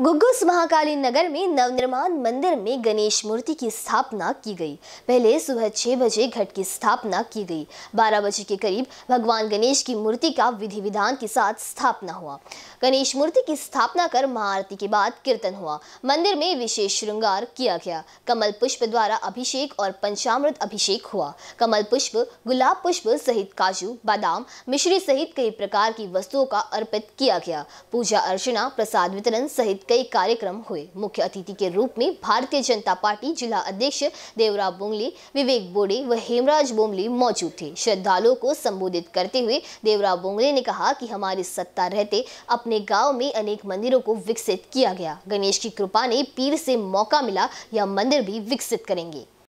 गुग्गुस महाकाली नगर में नवनिर्माण मंदिर में गणेश मूर्ति की स्थापना की गई पहले सुबह छह बजे घट की स्थापना की गई बारह बजे के करीब भगवान गणेश की मूर्ति का विधि विधान के साथ स्थापना हुआ गणेश मूर्ति की स्थापना कर महाआरती के बाद कीर्तन हुआ मंदिर में विशेष श्रृंगार किया गया कमल पुष्प द्वारा अभिषेक और पंचामृत अभिषेक हुआ कमल पुष्प गुलाब पुष्प सहित काजू बादाम मिश्री सहित कई प्रकार की वस्तुओं का अर्पित किया गया पूजा अर्चना प्रसाद वितरण सहित कई कई कार्यक्रम हुए मुख्य अतिथि के रूप में भारतीय जनता पार्टी जिला अध्यक्ष देवरा बोंगली विवेक बोड़े व हेमराज बोमले मौजूद थे श्रद्धालुओं को संबोधित करते हुए देवरा बोंगले ने कहा कि हमारी सत्ता रहते अपने गाँव में अनेक मंदिरों को विकसित किया गया गणेश की कृपा ने पीर से मौका मिला यह मंदिर भी विकसित करेंगे